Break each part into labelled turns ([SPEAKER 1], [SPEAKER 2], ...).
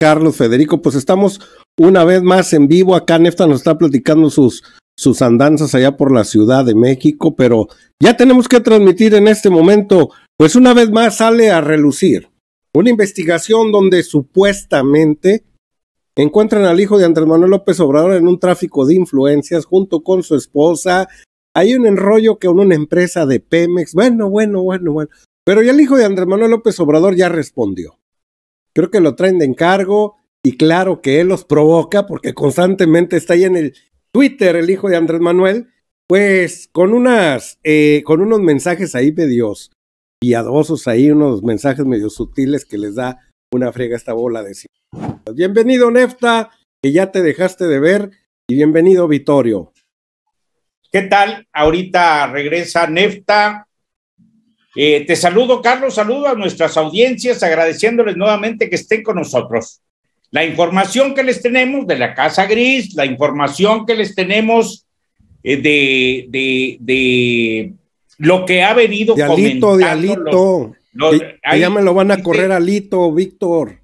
[SPEAKER 1] Carlos Federico, pues estamos una vez más en vivo. Acá Nefta nos está platicando sus, sus andanzas allá por la Ciudad de México, pero ya tenemos que transmitir en este momento, pues una vez más sale a relucir una investigación donde supuestamente encuentran al hijo de Andrés Manuel López Obrador en un tráfico de influencias junto con su esposa. Hay un enrollo que una empresa de Pemex. Bueno, bueno, bueno, bueno. Pero ya el hijo de Andrés Manuel López Obrador ya respondió creo que lo traen de encargo y claro que él los provoca porque constantemente está ahí en el Twitter el hijo de Andrés Manuel, pues con unas, eh, con unos mensajes ahí medios piadosos ahí, unos mensajes medio sutiles que les da una frega esta bola de Bienvenido Nefta, que ya te dejaste de ver, y bienvenido Vitorio.
[SPEAKER 2] ¿Qué tal? Ahorita regresa Nefta, eh, te saludo, Carlos, saludo a nuestras audiencias, agradeciéndoles nuevamente que estén con nosotros. La información que les tenemos de la Casa Gris, la información que les tenemos eh, de, de, lo que ha venido de Alito, de Alito. Eh, ya me lo van a correr Alito, Víctor.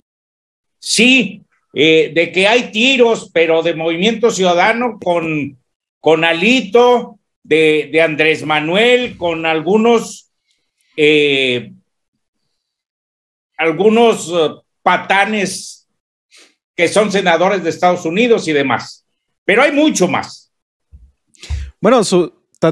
[SPEAKER 2] Sí, de que hay tiros, pero de Movimiento Ciudadano con, con Alito, de Andrés Manuel, con algunos eh, algunos eh, patanes que son senadores de Estados Unidos y demás. Pero hay mucho más.
[SPEAKER 3] Bueno,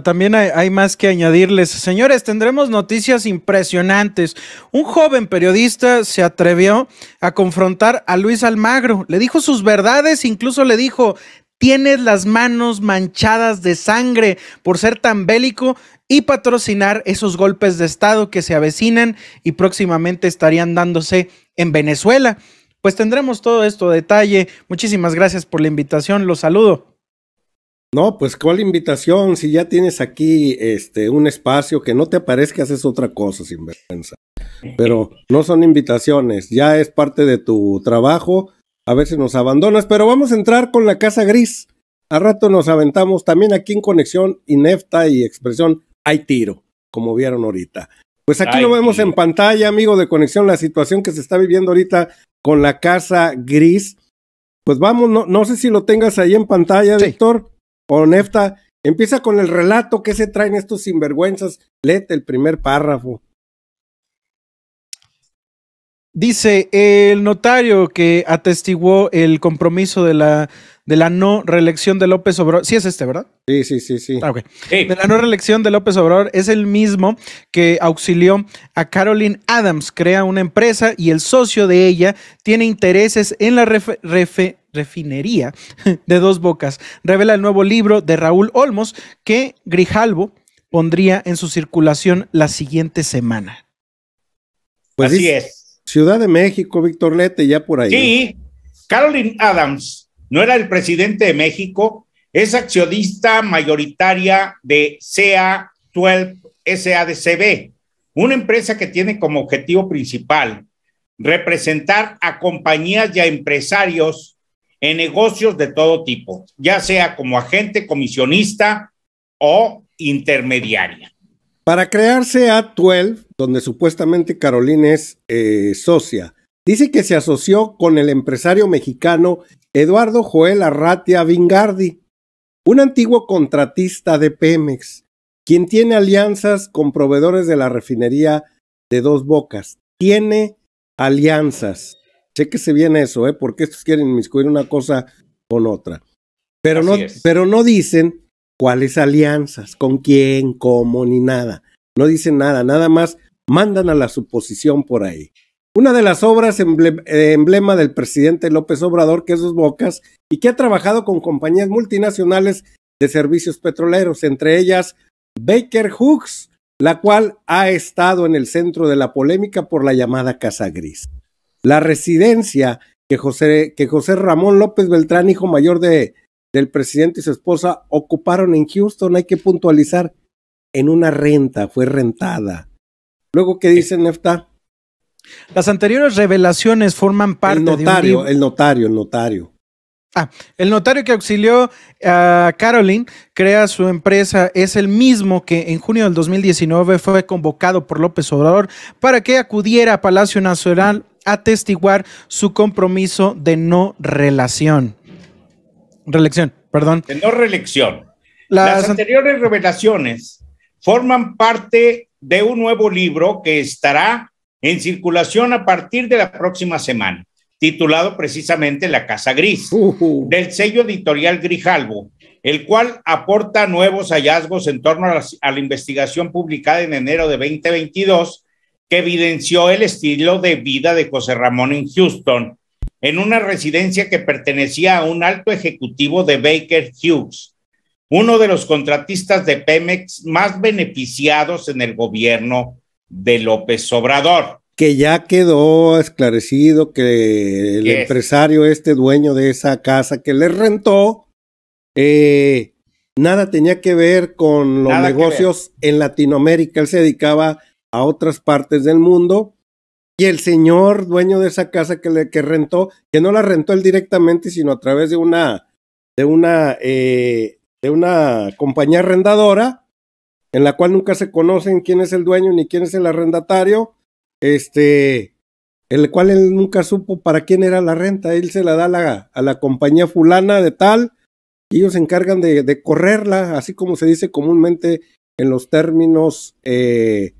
[SPEAKER 3] también hay, más que añadirles. Señores, tendremos noticias impresionantes. Un joven periodista se atrevió a confrontar a Luis Almagro. Le dijo sus verdades, incluso le dijo, tienes las manos manchadas de sangre por ser tan bélico y patrocinar esos golpes de Estado que se avecinan y próximamente estarían dándose en Venezuela. Pues tendremos todo esto detalle. Muchísimas gracias por la invitación. Los saludo. No, pues
[SPEAKER 1] cuál invitación, si ya tienes aquí este un espacio que no te aparezcas es otra cosa sin vergüenza. Pero no son invitaciones, ya es parte de tu trabajo a ver si nos abandonas, pero vamos a entrar con la Casa Gris. A rato nos aventamos también aquí en Conexión y Nefta y Expresión Hay Tiro, como vieron ahorita. Pues aquí lo vemos en pantalla, amigo de Conexión, la situación que se está viviendo ahorita con la Casa Gris. Pues vamos, no, sé si lo tengas ahí en pantalla, Víctor, o Nefta. Empieza con el relato que se traen estos sinvergüenzas. Lete el primer párrafo.
[SPEAKER 3] Dice el notario que atestiguó el compromiso de la, de la no reelección de López Obrador. Sí es este, ¿verdad? Sí, sí, sí, ah, sí. De la no reelección de López Obrador es el mismo que auxilió a Caroline Adams, crea una empresa y el socio de ella tiene intereses en la refinería de dos bocas. Revela el nuevo libro de Raúl Olmos que Grijalvo pondría en su circulación la siguiente semana.
[SPEAKER 2] Pues Así es. Ciudad de México, Víctor Lete, ya por ahí. Sí, ¿eh? Carolyn Adams no era el presidente de México, es accionista mayoritaria de CA12 SADCB, una empresa que tiene como objetivo principal representar a compañías y a empresarios en negocios de todo tipo, ya sea como agente, comisionista o intermediaria.
[SPEAKER 1] Para crearse A12, donde supuestamente Carolina es eh, socia, dice que se asoció con el empresario mexicano Eduardo Joel Arratia Vingardi, un antiguo contratista de Pemex, quien tiene alianzas con proveedores de la refinería de Dos Bocas. Tiene alianzas. Chequese bien eso, ¿eh? porque estos quieren inmiscuir una cosa con otra. Pero, no, pero no dicen cuáles alianzas, con quién, cómo, ni nada. No dicen nada, nada más mandan a la suposición por ahí. Una de las obras emblema del presidente López Obrador, que es sus bocas, y que ha trabajado con compañías multinacionales de servicios petroleros, entre ellas Baker Hooks, la cual ha estado en el centro de la polémica por la llamada Casa Gris. La residencia que José, que José Ramón López Beltrán, hijo mayor de del presidente y su esposa ocuparon en Houston, hay que puntualizar, en una renta, fue rentada.
[SPEAKER 3] Luego, ¿qué dice Nefta? Las anteriores revelaciones forman parte el notario, de un... El notario, el notario. Ah, el notario que auxilió a Caroline crea su empresa es el mismo que en junio del 2019 fue convocado por López Obrador para que acudiera a Palacio Nacional a testiguar su compromiso de no relación reelección, perdón.
[SPEAKER 2] no reelección. Las, anteriores revelaciones forman parte de un nuevo libro que estará en circulación a partir de la próxima semana, titulado precisamente La Casa Gris, uh-huh. del sello editorial Grijalbo, el cual aporta nuevos hallazgos en torno a la, a la investigación publicada en enero de 2022 que evidenció el estilo de vida de José Ramón en Houston, en una residencia que pertenecía a un alto ejecutivo de Baker Hughes, uno de los contratistas de Pemex más beneficiados en el gobierno de López Obrador.
[SPEAKER 1] Que ya quedó esclarecido que el empresario, este dueño de esa casa que le rentó, eh, nada tenía que ver con los negocios en Latinoamérica. Él se dedicaba a otras partes del mundo y el señor dueño de esa casa que le que rentó, que no la rentó él directamente, sino a través de una de una eh, de una compañía arrendadora en la cual nunca se conocen quién es el dueño ni quién es el arrendatario, este, el cual él nunca supo para quién era la renta, él se la da a la, a la compañía fulana de tal, y ellos se encargan de, de correrla, así como se dice comúnmente en los términos eh,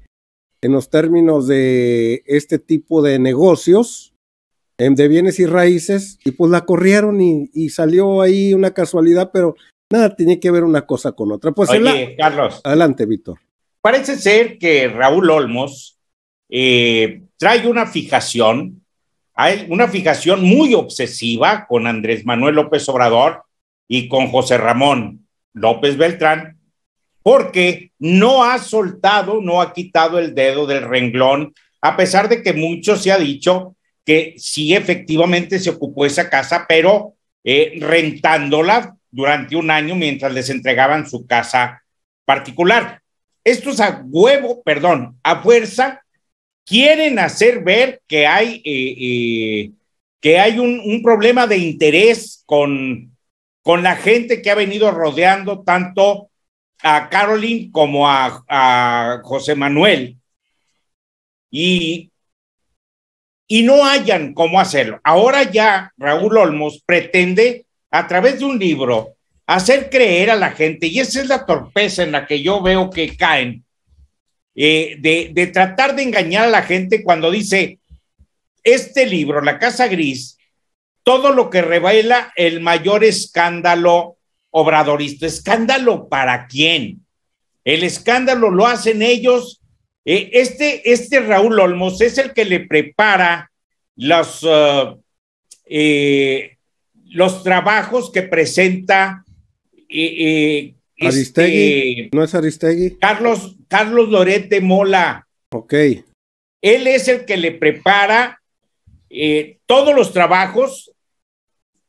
[SPEAKER 1] en los términos de este tipo de negocios, em, de bienes y raíces, y pues la corrieron y, salió ahí una casualidad, pero nada tiene que ver una cosa con otra. Pues Carlos. Adelante, Víctor.
[SPEAKER 2] Parece ser que Raúl Olmos eh, trae una fijación, una fijación muy obsesiva con Andrés Manuel López Obrador y con José Ramón López Beltrán, porque no ha soltado, no ha quitado el dedo del renglón, a pesar de que mucho se ha dicho que sí efectivamente se ocupó esa casa, pero eh, rentándola durante un año mientras les entregaban su casa particular. Estos a huevo, perdón, a fuerza, quieren hacer ver que hay, eh, eh, que hay un, problema de interés con, con la gente que ha venido rodeando tanto a Caroline como a, José Manuel y, no hayan cómo hacerlo. Ahora ya Raúl Olmos pretende a través de un libro hacer creer a la gente, y esa es la torpeza en la que yo veo que caen, eh, de, de tratar de engañar a la gente cuando dice, este libro, La Casa Gris, todo lo que revela el mayor escándalo obradorista. ¿Escándalo para quién? El escándalo lo hacen ellos. Eh, este, este Raúl Olmos es el que le prepara los, eh, eh, los trabajos que presenta. Aristegui. Este ¿No es Aristegui? Carlos, Carlos Lorete Mola. Ok. Él es el que le prepara todos los trabajos.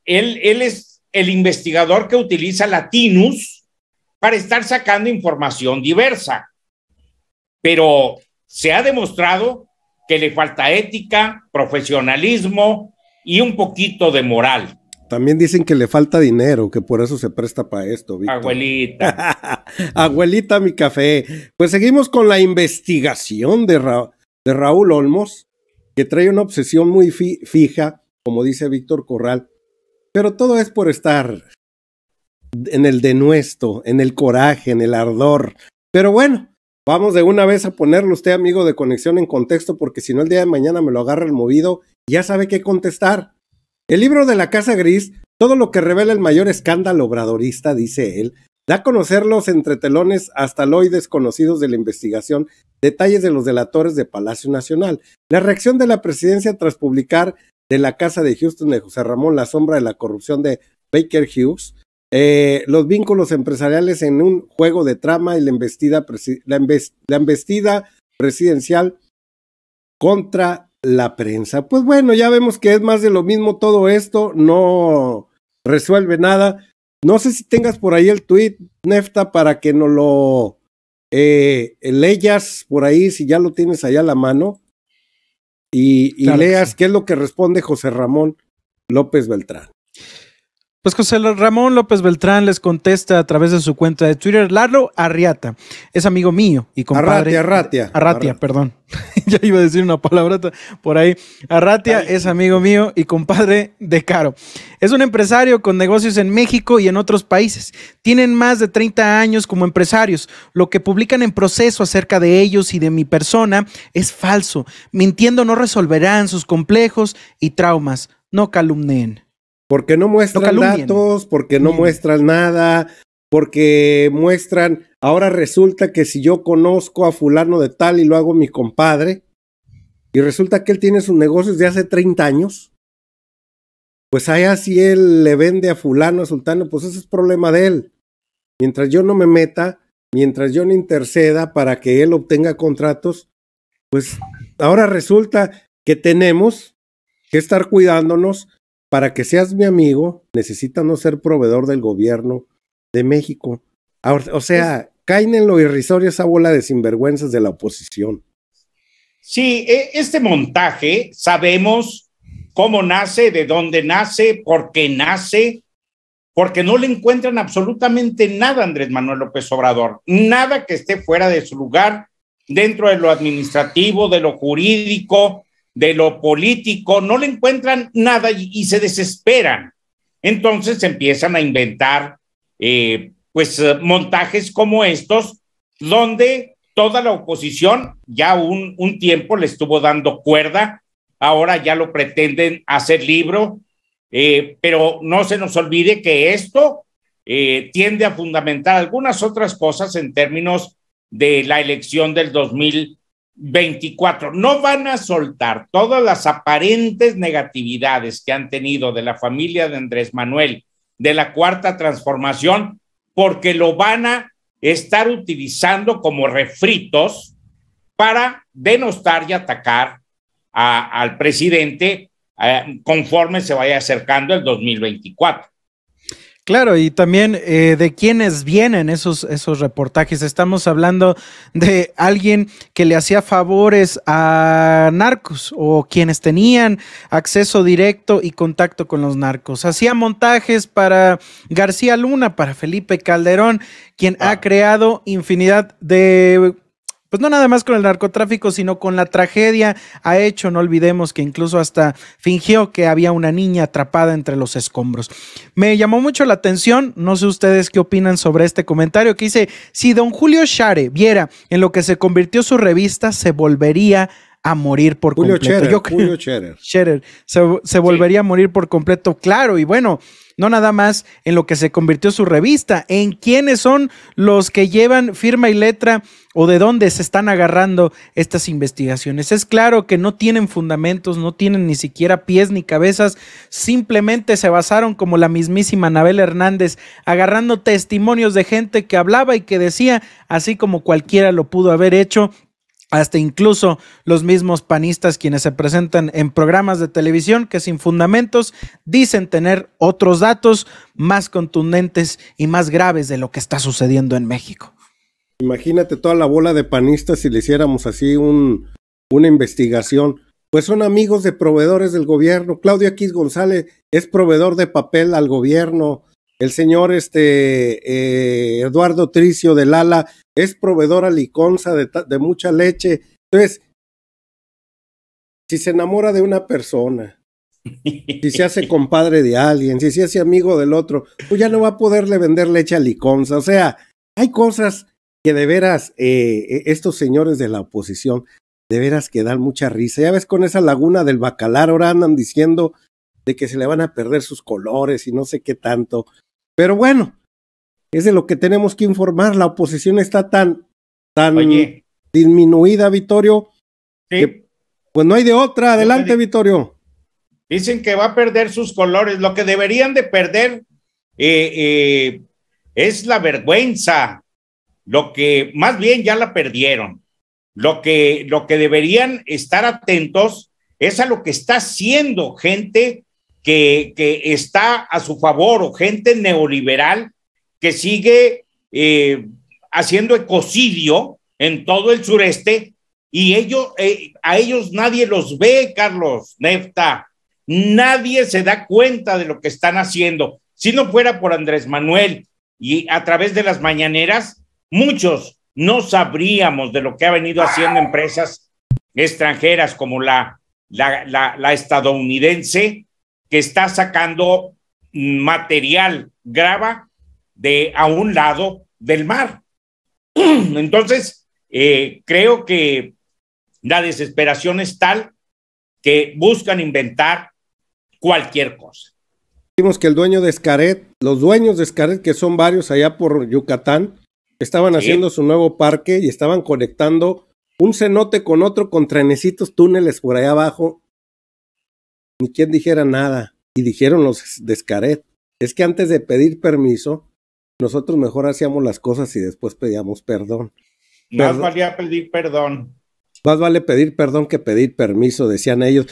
[SPEAKER 2] Él, él es el investigador que utiliza Latinus para estar sacando información diversa. Pero se ha demostrado que le falta ética, profesionalismo y un poquito de moral.
[SPEAKER 1] También dicen que le falta dinero, que por eso se presta para esto.
[SPEAKER 2] Abuelita.
[SPEAKER 1] Abuelita, mi café. Pues seguimos con la investigación de, Raúl Olmos, que trae una obsesión muy fija, como dice Víctor Corral, pero todo es por estar en el denuesto, en el coraje, en el ardor. Pero bueno, vamos de una vez a ponerlo usted, amigo de conexión, en contexto, porque si no el día de mañana me lo agarra el movido y ya sabe qué contestar. El libro de la Casa Gris, todo lo que revela el mayor escándalo obradorista, dice él, da a conocer los entretelones hasta hoy desconocidos de la investigación, detalles de los delatores de Palacio Nacional, la reacción de la presidencia tras publicar de la casa de Houston de José Ramón, la sombra de la corrupción de Baker Hughes, eh, los vínculos empresariales en un juego de trama y la embestida, presidencial contra la prensa. Pues bueno, ya vemos que es más de lo mismo todo esto, no resuelve nada. No sé si tengas por ahí el tweet, Nefta, para que nos lo eh, leyas por ahí, si ya lo tienes allá a la mano y, leas qué es lo que responde José Ramón López Beltrán.
[SPEAKER 3] Pues José Ramón López Beltrán les contesta a través de su cuenta de Twitter, Lalo Arriata, es amigo mío y compadre. Arratia, Arratia. Arratia, perdón. ya iba a decir una palabra por ahí. Arratia es amigo mío y compadre de Caro. Es un empresario con negocios en México y en otros países. Tienen más de 30 años como empresarios. Lo que publican en proceso acerca de ellos y de mi persona es falso. Mintiendo no resolverán sus complejos y traumas. No calumneen.
[SPEAKER 1] Porque no muestran datos, porque no muestran nada, porque muestran, ahora resulta que si yo conozco a fulano de tal y lo hago mi compadre, y resulta que él tiene sus negocios de hace 30 años, pues allá si él le vende a fulano, a sultano, pues ese es problema de él. Mientras yo no me meta, mientras yo no interceda para que él obtenga contratos, pues ahora resulta que tenemos que estar cuidándonos para que seas mi amigo, necesita no ser proveedor del gobierno de México. O sea, caen en lo irrisorio esa bola de sinvergüenzas de la oposición.
[SPEAKER 2] Sí, e, este montaje sabemos cómo nace, de dónde nace, por qué nace, porque no le encuentran absolutamente nada a Andrés Manuel López Obrador, nada que esté fuera de su lugar dentro de lo administrativo, de lo jurídico, de lo político, no le encuentran nada y, se desesperan. Entonces empiezan a inventar eh, pues eh, montajes como estos, donde toda la oposición ya un, tiempo le estuvo dando cuerda, ahora ya lo pretenden hacer libro, eh, pero no se nos olvide que esto tiende a fundamentar algunas otras cosas en términos de la elección del 2000 24. No van a soltar todas las aparentes negatividades que han tenido de la familia de Andrés Manuel, de la cuarta transformación, porque lo van a estar utilizando como refritos para denostar y atacar al presidente eh, conforme se vaya acercando el 2024.
[SPEAKER 3] Claro, y también eh, de quiénes vienen esos, esos reportajes. Estamos hablando de alguien que le hacía favores a narcos o quienes tenían acceso directo y contacto con los narcos. Hacía montajes para García Luna, para Felipe Calderón, quien ha ah. creado infinidad de pues no nada más con el narcotráfico, sino con la tragedia ha hecho. No olvidemos que incluso hasta fingió que había una niña atrapada entre los escombros. Me llamó mucho la atención, no sé ustedes qué opinan sobre este comentario que dice, si don Julio Share viera en lo que se convirtió su revista, se volvería a morir por completo.
[SPEAKER 1] Julio
[SPEAKER 3] se, volvería a morir por completo, claro, y bueno, no nada más en lo que se convirtió su revista, en quiénes son los que llevan firma y letra o de dónde se están agarrando estas investigaciones. Es claro que no tienen fundamentos, no tienen ni siquiera pies ni cabezas, simplemente se basaron como la mismísima Anabel Hernández, agarrando testimonios de gente que hablaba y que decía, así como cualquiera lo pudo haber hecho hasta incluso los mismos panistas quienes se presentan en programas de televisión que sin fundamentos dicen tener otros datos más contundentes y más graves de lo que está sucediendo en México.
[SPEAKER 1] Imagínate toda la bola de panistas si le hiciéramos así una investigación. Pues son amigos de proveedores del gobierno. Claudio X González es proveedor de papel al gobierno. El señor este, eh, Eduardo Tricio de Lala es proveedor a Liconza de, mucha leche. Entonces, si se enamora de una persona, si se hace compadre de alguien, si se hace amigo del otro, pues ya no va a poderle vender leche a Liconza. O sea, hay cosas que de veras eh, e, estos señores de la oposición, de veras que dan mucha risa. Ya ves con esa laguna del bacalar, ahora andan diciendo de que se le van a perder sus colores y no sé qué tanto. Pero bueno, es de lo que tenemos que informar. La oposición está tan, tan disminuida, Vitorio, que pues no hay de otra. Adelante, Vitorio.
[SPEAKER 2] Dicen que va a perder sus colores. Lo que deberían de perder eh, eh, es la vergüenza. Lo que más bien ya la perdieron. Lo que, lo que deberían estar atentos es a lo que está haciendo gente que, está a su favor o gente neoliberal que sigue eh, haciendo ecocidio en todo el sureste y ellos, eh, a ellos nadie los ve, Carlos Nefta. Nadie se da cuenta de lo que están haciendo. Si no fuera por Andrés Manuel y a través de las mañaneras, muchos no sabríamos de lo que ha venido haciendo empresas extranjeras como la estadounidense que está sacando material grava de a un lado del mar. Entonces, eh, creo que la desesperación es tal que buscan inventar cualquier cosa.
[SPEAKER 1] Vimos que el dueño de Escaret, los dueños de Escaret, que son varios allá por Yucatán, estaban haciendo su nuevo parque y estaban conectando un cenote con otro con trenecitos túneles por allá abajo ni quien dijera nada. Y dijeron los de es que antes de pedir permiso, nosotros mejor hacíamos las cosas y después pedíamos perdón.
[SPEAKER 2] Más valía pedir perdón.
[SPEAKER 1] Más vale pedir perdón que pedir permiso, decían ellos.